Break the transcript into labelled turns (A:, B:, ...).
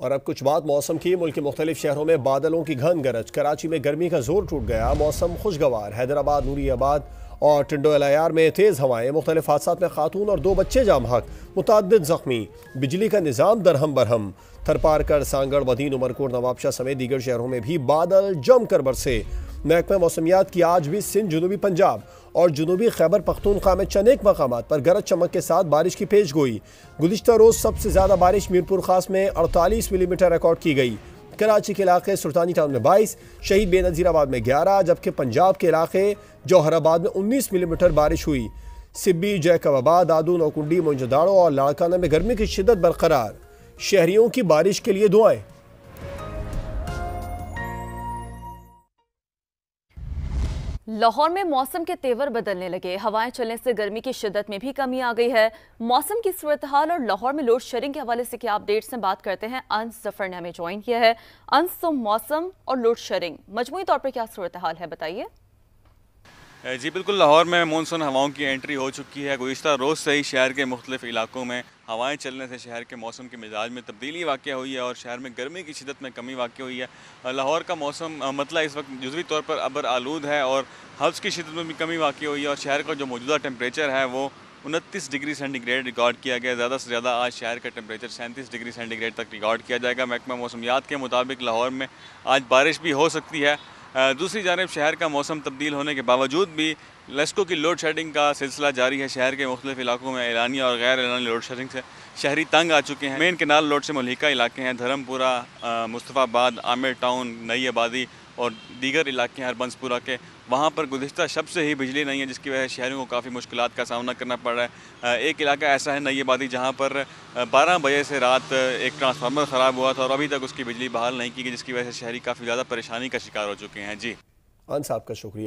A: और अब कुछ बात मौसम की मुल्क के मुख्तलिफ शहरों में बादलों की घन गरज कराची में गर्मी का जोर टूट गया मौसम खुशगवार हैदराबाद नूरीबाद और टिंडो एलायार में तेज़ हवाएं मुख्तलिफ हादसा में खातून और दो बच्चे जाम हक मुतद ज़ख्मी बिजली का निज़ाम दरहम बरहम थरपारकर सांगड़ बदीन उमरकोट नवाबशाह समेत दीगर शहरों में भी बादल जमकर बरसे महकमा मौसमियात की आज भी सिंध जुनूबी पंजाब और जुनूबी खैबर पख्तूनख्वा में चनेक मकाम पर गरज चमक के साथ बारिश की पेश गोई गुजशत रोज़ सबसे ज़्यादा बारिश मीरपुर खास में अड़तालीस मिलीमीटर रिकॉर्ड की गई कराची के इलाके सुल्तानी टाउन में बाईस शहीद बेनज़ीराबाद में ग्यारह जबकि पंजाब के इलाके जौहराबाद में उन्नीस मिलीमीटर बारिश हुई सिब्बी जैकबाबाद आदू नौकुंडी मोजदाड़ो और लाड़काना में गर्मी की शिदत बरकरार शहरीों की बारिश के लिए दुआएं
B: लाहौर में मौसम के तेवर बदलने लगे हवाएं चलने से गर्मी की शिदत में भी कमी आ गई है मौसम की सूरत हाल और लाहौर में लोड शेडिंग के हवाले से क्या अपडेट्स हैं बात करते हैं अंस जफर ने हमें ज्वाइन किया है अंस तो मौसम और लोड शेयरिंग मजमू तौर पर क्या सूरत हाल है बताइए
C: जी बिल्कुल लाहौर में मानसून हवाओं की एंट्री हो चुकी है गुज्तर रोज़ से ही शहर के मुख्तलिफ इलाकों में हवाएं चलने से शहर के मौसम के मिजाज में तब्दीली वाक़ हुई है और शहर में गर्मी की शिदत में कमी वाक़ हुई है लाहौर का मौसम मतला इस वक्त जजवी तौर पर अबर आलूद है और हफ्स की शिदत में भी कमी वाक़ हुई है और शहर का जो मौजूदा टेम्परेचर है वो उनतीस डिग्री सेंटीग्रेड रिकॉर्ड किया गया ज़्यादा से ज़्यादा आज शहर का टेम्परेचर सैंतीस डिग्री सेंटीग्रेड तक रिकॉर्ड किया जाएगा महकमा मौसमियात के मुताबिक लाहौर में आज बारिश भी हो सकती है दूसरी जानब शहर का मौसम तब्दील होने के बावजूद भी लश्कों की लोड शेडिंग का सिलसिला जारी है शहर के मुख्तलिफ इलाकों में एलानिया और गैर ऐलानी लोड शेडिंग से शहरी तंग आ चुके हैं मेन केनाल लोड से मलिका इलाके हैं धर्मपुरा मुस्तफ़ाबाद आमिर टाउन नई आबादी और दीगर इलाके हैं हरबंसपुरा के वहाँ पर गुजशत शब से ही बिजली नहीं है जिसकी वजह से शहरों को काफ़ी मुश्किल का सामना करना पड़ रहा है एक इलाका ऐसा है नई आबादी जहाँ पर बारह बजे से रात एक ट्रांसफार्मर ख़राब हुआ था और अभी तक उसकी बिजली बहाल नहीं की गई जिसकी वजह से शहरी काफ़ी ज़्यादा परेशानी का शिकार हो चुके हैं जी
A: खान साहब का शुक्रिया